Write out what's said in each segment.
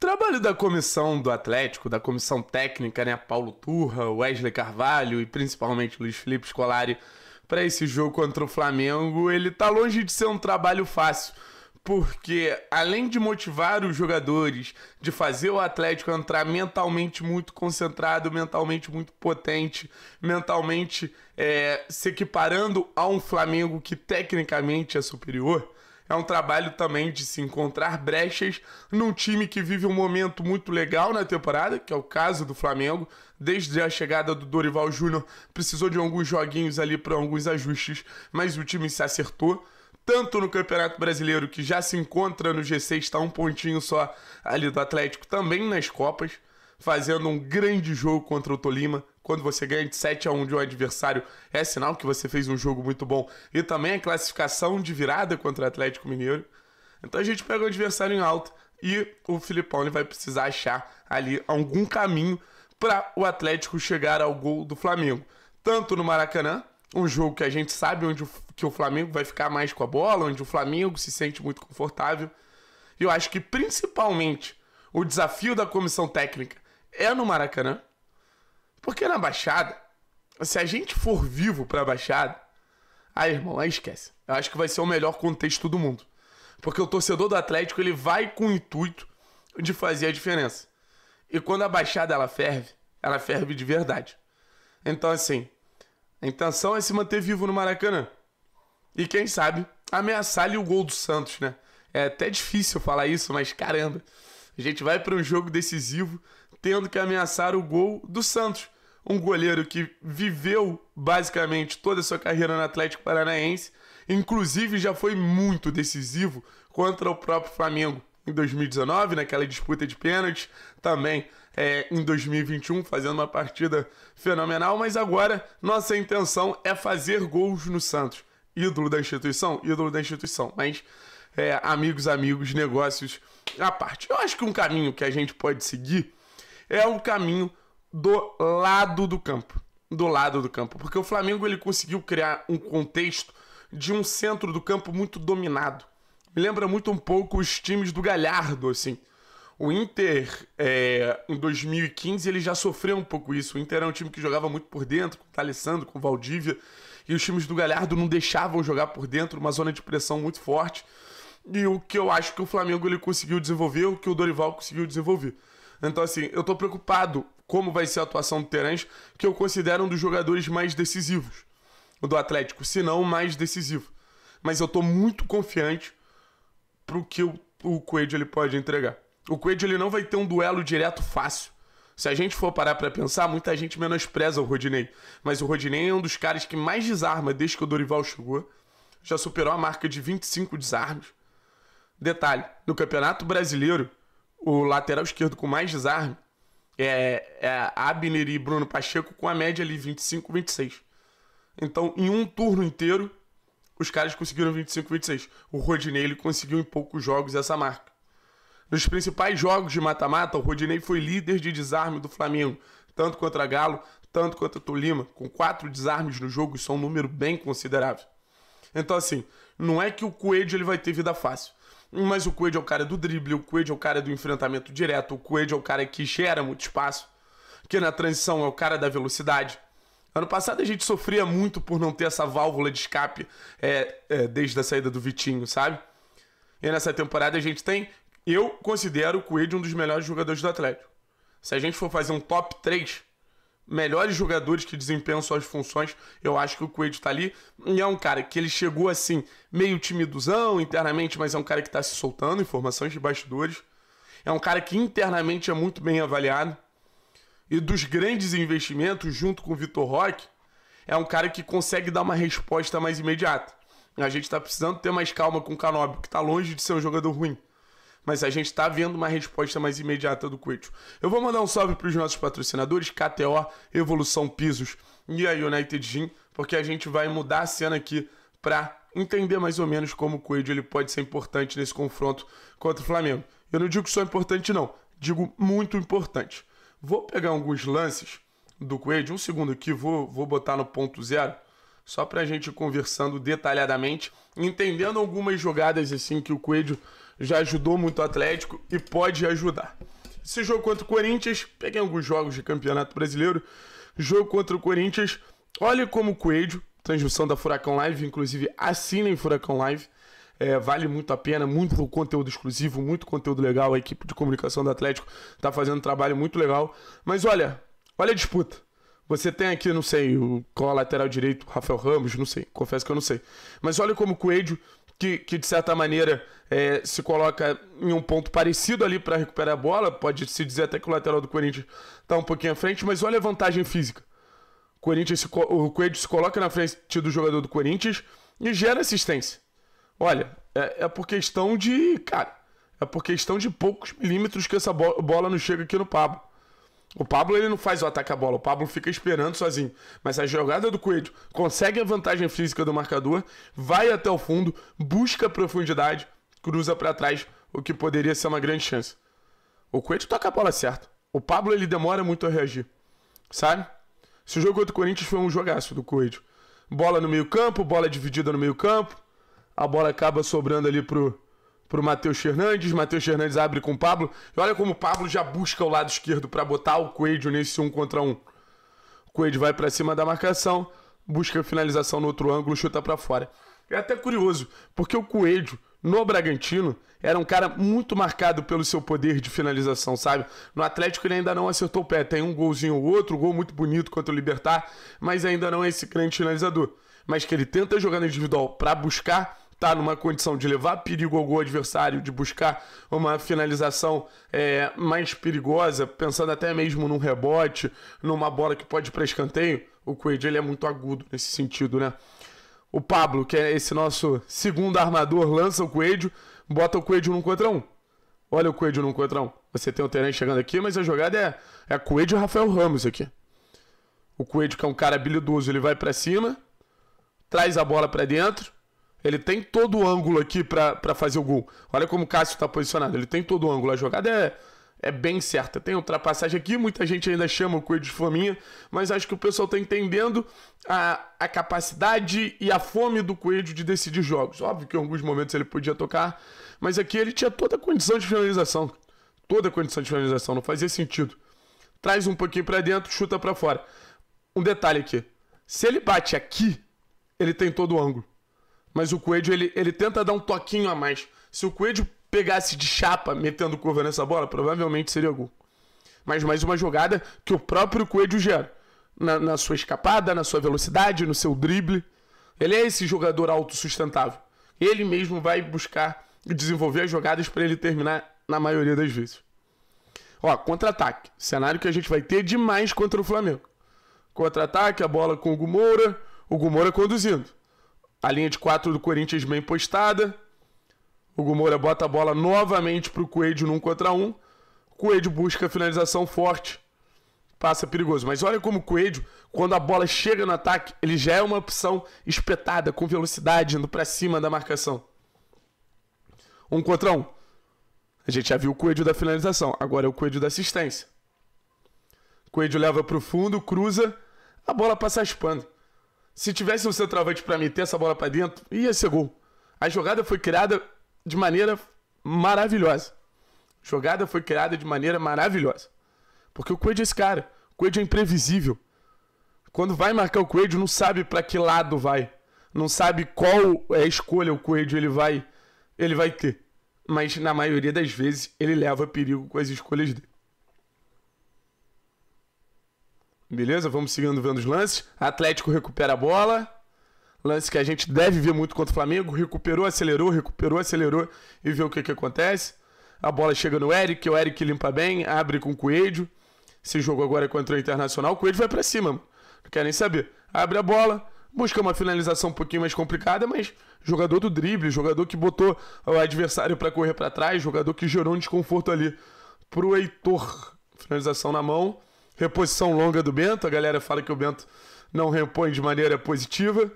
trabalho da comissão do Atlético, da comissão técnica, né? Paulo Turra, Wesley Carvalho e principalmente Luiz Felipe Scolari para esse jogo contra o Flamengo, ele tá longe de ser um trabalho fácil porque além de motivar os jogadores, de fazer o Atlético entrar mentalmente muito concentrado, mentalmente muito potente, mentalmente é, se equiparando a um Flamengo que tecnicamente é superior, é um trabalho também de se encontrar brechas num time que vive um momento muito legal na temporada, que é o caso do Flamengo. Desde a chegada do Dorival Júnior, precisou de alguns joguinhos ali para alguns ajustes, mas o time se acertou tanto no Campeonato Brasileiro, que já se encontra no G6, está um pontinho só ali do Atlético, também nas Copas, fazendo um grande jogo contra o Tolima, quando você ganha de 7 a 1 de um adversário, é sinal que você fez um jogo muito bom. E também a classificação de virada contra o Atlético Mineiro. Então a gente pega o adversário em alta e o Filipão ele vai precisar achar ali algum caminho para o Atlético chegar ao gol do Flamengo. Tanto no Maracanã, um jogo que a gente sabe onde o, que o Flamengo vai ficar mais com a bola, onde o Flamengo se sente muito confortável. E eu acho que principalmente o desafio da comissão técnica é no Maracanã porque na Baixada, se a gente for vivo pra Baixada, aí, ah, irmão, aí esquece. Eu acho que vai ser o melhor contexto do mundo. Porque o torcedor do Atlético, ele vai com o intuito de fazer a diferença. E quando a Baixada, ela ferve, ela ferve de verdade. Então, assim, a intenção é se manter vivo no Maracanã. E quem sabe, ameaçar ali o gol do Santos, né? É até difícil falar isso, mas caramba. A gente vai para um jogo decisivo tendo que ameaçar o gol do Santos. Um goleiro que viveu basicamente toda a sua carreira no Atlético Paranaense, inclusive já foi muito decisivo contra o próprio Flamengo em 2019, naquela disputa de pênaltis, também é, em 2021, fazendo uma partida fenomenal, mas agora nossa intenção é fazer gols no Santos. Ídolo da instituição? Ídolo da instituição, mas é, amigos, amigos, negócios à parte. Eu acho que um caminho que a gente pode seguir é um caminho do lado do campo. Do lado do campo. Porque o Flamengo ele conseguiu criar um contexto de um centro do campo muito dominado. Me lembra muito um pouco os times do Galhardo, assim. O Inter, é, em 2015, ele já sofreu um pouco isso. O Inter era um time que jogava muito por dentro, com o Talissandro, com o Valdívia. E os times do Galhardo não deixavam jogar por dentro, uma zona de pressão muito forte. E o que eu acho que o Flamengo ele conseguiu desenvolver, o que o Dorival conseguiu desenvolver. Então, assim, eu tô preocupado como vai ser a atuação do Terence, que eu considero um dos jogadores mais decisivos do Atlético, se não o mais decisivo. Mas eu tô muito confiante pro que o, o Coelho ele pode entregar. O Coelho ele não vai ter um duelo direto fácil. Se a gente for parar para pensar, muita gente menospreza o Rodinei. Mas o Rodinei é um dos caras que mais desarma desde que o Dorival chegou. Já superou a marca de 25 desarmes. Detalhe: no Campeonato Brasileiro, o lateral esquerdo com mais desarme é, é Abner e Bruno Pacheco com a média ali 25, 26. Então, em um turno inteiro, os caras conseguiram 25, 26. O Rodinei ele conseguiu em poucos jogos essa marca. Nos principais jogos de mata-mata, o Rodinei foi líder de desarme do Flamengo, tanto contra Galo, tanto contra Tolima, com quatro desarmes no jogo, isso é um número bem considerável. Então, assim, não é que o Coelho ele vai ter vida fácil. Mas o Coelho é o cara do drible, o Coelho é o cara do enfrentamento direto, o Coelho é o cara que gera muito espaço, que na transição é o cara da velocidade. Ano passado a gente sofria muito por não ter essa válvula de escape é, é, desde a saída do Vitinho, sabe? E nessa temporada a gente tem, eu considero o Coelho um dos melhores jogadores do Atlético. Se a gente for fazer um top 3, melhores jogadores que desempenham suas funções. Eu acho que o Coelho tá ali. E é um cara que ele chegou assim, meio timiduzão internamente, mas é um cara que tá se soltando, informações de bastidores. É um cara que internamente é muito bem avaliado. E dos grandes investimentos, junto com o Vitor Roque, é um cara que consegue dar uma resposta mais imediata. A gente tá precisando ter mais calma com o Canóbio, que tá longe de ser um jogador ruim mas a gente está vendo uma resposta mais imediata do Coelho. Eu vou mandar um salve para os nossos patrocinadores, KTO, Evolução Pisos e a United Gym, porque a gente vai mudar a cena aqui para entender mais ou menos como o Coelho ele pode ser importante nesse confronto contra o Flamengo. Eu não digo que só importante não, digo muito importante. Vou pegar alguns lances do Coelho, um segundo aqui, vou, vou botar no ponto zero, só para a gente ir conversando detalhadamente, entendendo algumas jogadas assim que o Coelho já ajudou muito o Atlético e pode ajudar. Esse jogo contra o Corinthians, peguei alguns jogos de Campeonato Brasileiro, jogo contra o Corinthians, olha como o Coelho, transmissão da Furacão Live, inclusive assinem Furacão Live, é, vale muito a pena, muito conteúdo exclusivo, muito conteúdo legal. A equipe de comunicação do Atlético está fazendo um trabalho muito legal. Mas olha, olha a disputa. Você tem aqui, não sei, o, qual é lateral direito, Rafael Ramos, não sei, confesso que eu não sei. Mas olha como o Coelho que, que de certa maneira é, se coloca em um ponto parecido ali para recuperar a bola. Pode se dizer até que o lateral do Corinthians está um pouquinho à frente, mas olha a vantagem física. O, Corinthians se, o Coelho se coloca na frente do jogador do Corinthians e gera assistência. Olha, é, é por questão de. Cara, é por questão de poucos milímetros que essa bola não chega aqui no Pablo. O Pablo ele não faz o ataque à bola, o Pablo fica esperando sozinho. Mas a jogada do Coelho consegue a vantagem física do marcador, vai até o fundo, busca profundidade, cruza para trás, o que poderia ser uma grande chance. O Coelho toca a bola certa. O Pablo ele demora muito a reagir, sabe? Esse jogo contra o Corinthians foi um jogaço do Coelho. Bola no meio campo, bola dividida no meio campo, a bola acaba sobrando ali pro pro Matheus Fernandes. Matheus Fernandes abre com o Pablo. E olha como o Pablo já busca o lado esquerdo para botar o Coelho nesse um contra um. O Coelho vai para cima da marcação, busca finalização no outro ângulo, chuta para fora. É até curioso, porque o Coelho no Bragantino era um cara muito marcado pelo seu poder de finalização, sabe? No Atlético ele ainda não acertou o pé, tem um golzinho ou outro, um gol muito bonito contra o Libertar, mas ainda não é esse grande finalizador. Mas que ele tenta jogar no individual para buscar tá numa condição de levar perigo ao gol adversário, de buscar uma finalização é, mais perigosa, pensando até mesmo num rebote, numa bola que pode ir para escanteio, o Coelho ele é muito agudo nesse sentido, né? O Pablo, que é esse nosso segundo armador, lança o Coelho, bota o Coelho num contra um. Olha o Coelho num contra um. Você tem o Terence chegando aqui, mas a jogada é, é Coelho e Rafael Ramos aqui. O Coelho, que é um cara habilidoso, ele vai para cima, traz a bola para dentro, ele tem todo o ângulo aqui para fazer o gol. Olha como o Cássio está posicionado. Ele tem todo o ângulo. A jogada é, é bem certa. Tem ultrapassagem aqui. Muita gente ainda chama o Coelho de fominha. Mas acho que o pessoal está entendendo a, a capacidade e a fome do Coelho de decidir jogos. Óbvio que em alguns momentos ele podia tocar. Mas aqui ele tinha toda a condição de finalização. Toda a condição de finalização. Não fazia sentido. Traz um pouquinho para dentro, chuta para fora. Um detalhe aqui. Se ele bate aqui, ele tem todo o ângulo. Mas o Coelho, ele, ele tenta dar um toquinho a mais. Se o Coelho pegasse de chapa metendo curva nessa bola, provavelmente seria gol. Mas mais uma jogada que o próprio Coelho gera. Na, na sua escapada, na sua velocidade, no seu drible. Ele é esse jogador autossustentável. Ele mesmo vai buscar e desenvolver as jogadas para ele terminar na maioria das vezes. Ó, contra-ataque. Cenário que a gente vai ter demais contra o Flamengo. Contra-ataque, a bola com o Gumoura. O Gumoura conduzindo. A linha de quatro do Corinthians bem postada. O Moura bota a bola novamente para o Coelho num contra um. Coelho busca finalização forte. Passa perigoso. Mas olha como o Coelho, quando a bola chega no ataque, ele já é uma opção espetada, com velocidade, indo para cima da marcação. Um contra um. A gente já viu o Coelho da finalização. Agora é o Coelho da assistência. Coelho leva para o fundo, cruza. A bola passa espando. Se tivesse um centroavante para meter essa bola para dentro, ia ser gol. A jogada foi criada de maneira maravilhosa. A jogada foi criada de maneira maravilhosa. Porque o Coelho é esse cara. O Coelho é imprevisível. Quando vai marcar o Coelho, não sabe para que lado vai. Não sabe qual é a escolha o Coelho ele vai, ele vai ter. Mas na maioria das vezes ele leva perigo com as escolhas dele. Beleza? Vamos seguindo vendo os lances. Atlético recupera a bola. Lance que a gente deve ver muito contra o Flamengo. Recuperou, acelerou, recuperou, acelerou e vê o que, que acontece. A bola chega no Eric, o Eric limpa bem, abre com o Coelho. Esse jogo agora é contra o Internacional. O Coelho vai para cima, Não quer nem saber. Abre a bola, busca uma finalização um pouquinho mais complicada, mas jogador do drible, jogador que botou o adversário para correr para trás, jogador que gerou um desconforto ali pro Heitor. Finalização na mão reposição longa do Bento. A galera fala que o Bento não repõe de maneira positiva.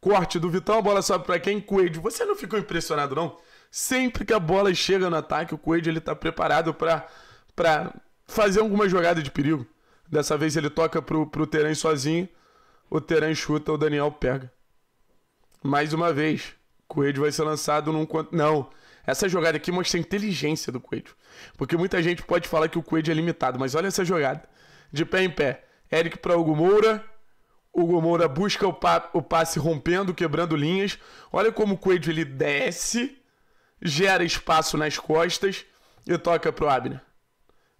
Corte do Vitão, a bola sobe para quem? Coelho. Você não ficou impressionado, não? Sempre que a bola chega no ataque, o Coelho ele tá preparado para fazer alguma jogada de perigo. Dessa vez ele toca para pro Teran sozinho. O Teran chuta, o Daniel pega. Mais uma vez, Coelho vai ser lançado num. Não. Essa jogada aqui mostra a inteligência do Coelho. Porque muita gente pode falar que o Coelho é limitado, mas olha essa jogada. De pé em pé. Eric para Hugo Moura. Hugo Moura busca o, pa o passe rompendo, quebrando linhas. Olha como o Coelho ele desce, gera espaço nas costas e toca para o Abner.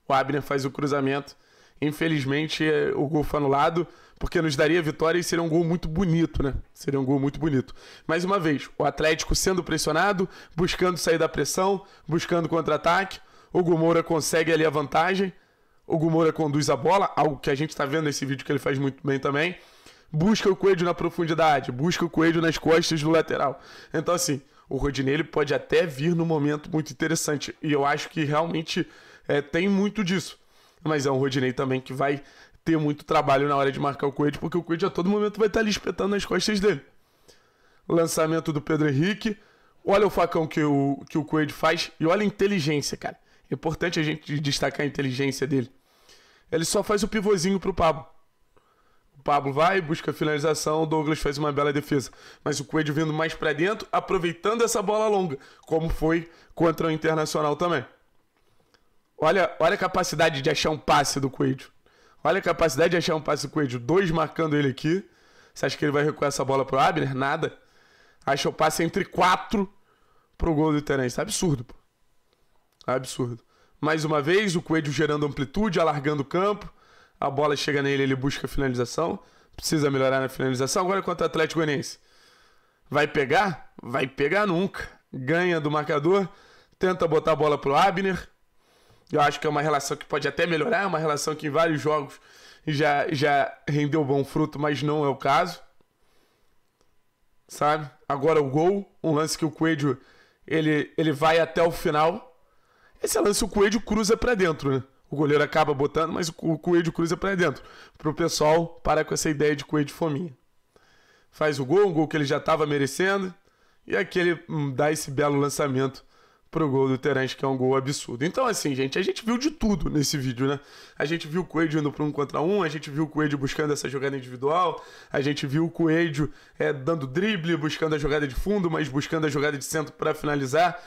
O Abner faz o cruzamento Infelizmente, é, o gol foi anulado, porque nos daria vitória e seria um gol muito bonito, né? Seria um gol muito bonito. Mais uma vez, o Atlético sendo pressionado, buscando sair da pressão, buscando contra-ataque. O Gumoura consegue ali a vantagem. O Gumoura conduz a bola, algo que a gente está vendo nesse vídeo que ele faz muito bem também. Busca o Coelho na profundidade, busca o Coelho nas costas do lateral. Então, assim, o Rodinei ele pode até vir num momento muito interessante. E eu acho que realmente é, tem muito disso. Mas é um Rodinei também que vai ter muito trabalho na hora de marcar o Coelho, porque o Coelho a todo momento vai estar ali espetando nas costas dele. Lançamento do Pedro Henrique. Olha o facão que o, que o Coelho faz e olha a inteligência, cara. É importante a gente destacar a inteligência dele. Ele só faz o pivôzinho pro Pablo. O Pablo vai, busca a finalização, o Douglas faz uma bela defesa. Mas o Coelho vindo mais para dentro, aproveitando essa bola longa, como foi contra o Internacional também. Olha, olha a capacidade de achar um passe do Coelho. Olha a capacidade de achar um passe do Coelho. Dois marcando ele aqui. Você acha que ele vai recuar essa bola pro Abner? Nada. Acha o passe entre quatro pro gol do Terence. Tá absurdo, pô. Tá absurdo. Mais uma vez, o Coelho gerando amplitude, alargando o campo. A bola chega nele, ele busca a finalização. Precisa melhorar na finalização. Agora contra o Atlético Goianiense. Vai pegar? Vai pegar nunca. Ganha do marcador, tenta botar a bola pro Abner. Eu acho que é uma relação que pode até melhorar, é uma relação que em vários jogos já, já rendeu bom fruto, mas não é o caso. Sabe? Agora o gol, um lance que o Coelho ele, ele vai até o final. Esse é lance o Coelho cruza para dentro, né? O goleiro acaba botando, mas o Coelho cruza para dentro. Pro pessoal parar com essa ideia de Coelho fominha. Faz o gol, um gol que ele já estava merecendo. E aqui ele hum, dá esse belo lançamento pro gol do Terence, que é um gol absurdo. Então, assim, gente, a gente viu de tudo nesse vídeo, né? A gente viu o Coelho indo para um contra um, a gente viu o Coelho buscando essa jogada individual, a gente viu o Coelho é, dando drible, buscando a jogada de fundo, mas buscando a jogada de centro para finalizar.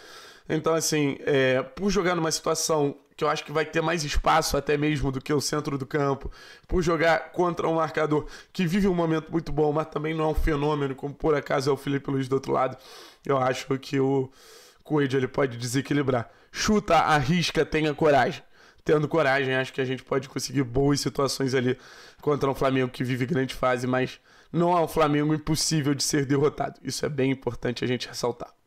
Então, assim, é, por jogar numa situação que eu acho que vai ter mais espaço até mesmo do que o centro do campo, por jogar contra um marcador que vive um momento muito bom, mas também não é um fenômeno, como por acaso é o Felipe Luiz do outro lado, eu acho que o Coelho ele pode desequilibrar. Chuta, arrisca, tenha coragem. Tendo coragem, acho que a gente pode conseguir boas situações ali contra um Flamengo que vive grande fase, mas não é um Flamengo impossível de ser derrotado. Isso é bem importante a gente ressaltar.